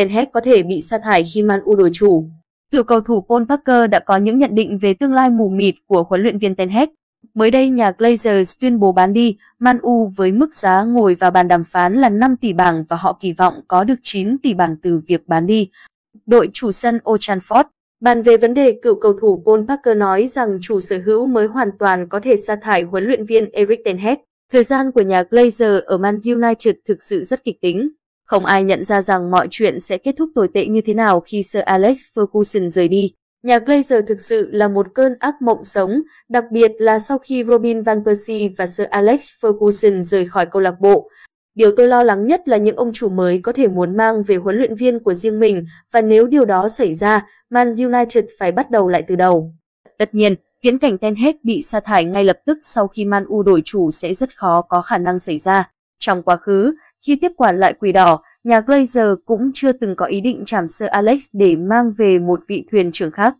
Ten Hag có thể bị sa thải khi Man U đổi chủ. Cựu cầu thủ Paul Parker đã có những nhận định về tương lai mù mịt của huấn luyện viên Ten Hag. Mới đây nhà Glazers tuyên bố bán đi Man U với mức giá ngồi vào bàn đàm phán là 5 tỷ bảng và họ kỳ vọng có được 9 tỷ bảng từ việc bán đi. Đội chủ sân Old Trafford Bàn về vấn đề cựu cầu thủ Paul Parker nói rằng chủ sở hữu mới hoàn toàn có thể sa thải huấn luyện viên Erik Ten Hag. Thời gian của nhà Glazer ở Man United thực sự rất kịch tính. Không ai nhận ra rằng mọi chuyện sẽ kết thúc tồi tệ như thế nào khi Sir Alex Ferguson rời đi. Nhà Glazer thực sự là một cơn ác mộng sống, đặc biệt là sau khi Robin Van Persie và Sir Alex Ferguson rời khỏi câu lạc bộ. Điều tôi lo lắng nhất là những ông chủ mới có thể muốn mang về huấn luyện viên của riêng mình và nếu điều đó xảy ra, Man United phải bắt đầu lại từ đầu. Tất nhiên, viễn cảnh Ten Hag bị sa thải ngay lập tức sau khi Man U đổi chủ sẽ rất khó có khả năng xảy ra. Trong quá khứ, khi tiếp quản lại quỷ đỏ, nhà Glazer cũng chưa từng có ý định chạm sơ Alex để mang về một vị thuyền trưởng khác.